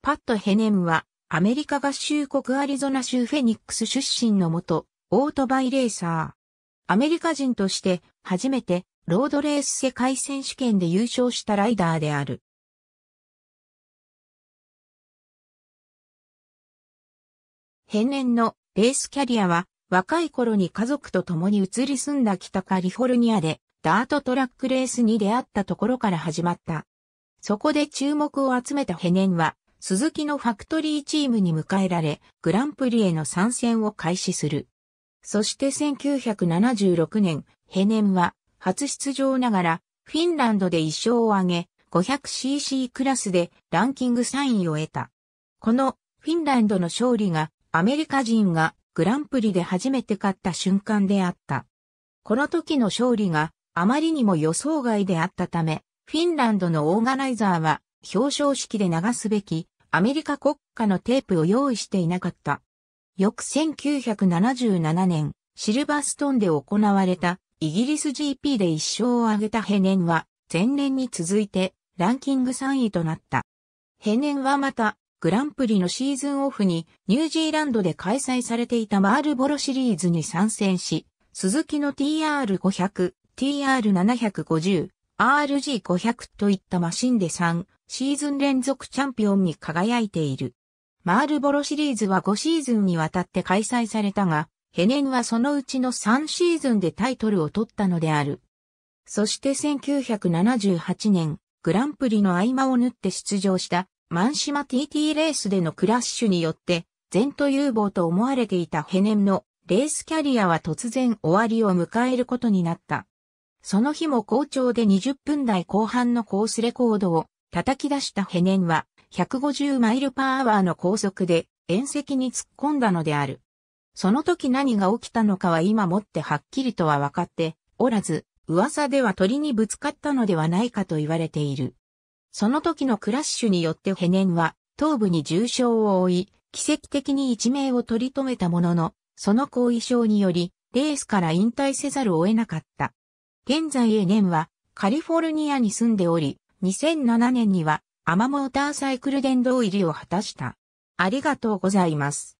パット・ヘネムは、アメリカ合衆国アリゾナ州フェニックス出身のもと、オートバイレーサー。アメリカ人として、初めて、ロードレース世界選手権で優勝したライダーである。ヘネンのレースキャリアは、若い頃に家族と共に移り住んだ北カリフォルニアで、ダートトラックレースに出会ったところから始まった。そこで注目を集めたヘネンは、鈴木のファクトリーチームに迎えられ、グランプリへの参戦を開始する。そして1976年、ヘネンは初出場ながら、フィンランドで1勝を挙げ、500cc クラスでランキング3位を得た。このフィンランドの勝利がアメリカ人がグランプリで初めて勝った瞬間であった。この時の勝利があまりにも予想外であったため、フィンランドのオーガナイザーは表彰式で流すべきアメリカ国家のテープを用意していなかった。翌1977年、シルバーストンで行われたイギリス GP で一勝を挙げたヘネンは前年に続いてランキング3位となった。ヘネンはまたグランプリのシーズンオフにニュージーランドで開催されていたマールボロシリーズに参戦し、鈴木の TR500、TR750、RG500 といったマシンで3シーズン連続チャンピオンに輝いている。マールボロシリーズは5シーズンにわたって開催されたが、ヘネンはそのうちの3シーズンでタイトルを取ったのである。そして1978年、グランプリの合間を縫って出場したマンシマ TT レースでのクラッシュによって、前途有望と思われていたヘネンのレースキャリアは突然終わりを迎えることになった。その日も好調で20分台後半のコースレコードを叩き出したヘネンは150マイルパーアワーの高速で縁石に突っ込んだのである。その時何が起きたのかは今もってはっきりとは分かっておらず、噂では鳥にぶつかったのではないかと言われている。その時のクラッシュによってヘネンは頭部に重傷を負い、奇跡的に一命を取り留めたものの、その後遺症により、レースから引退せざるを得なかった。現在エネンはカリフォルニアに住んでおり、2007年にはアマモーターサイクル殿堂入りを果たした。ありがとうございます。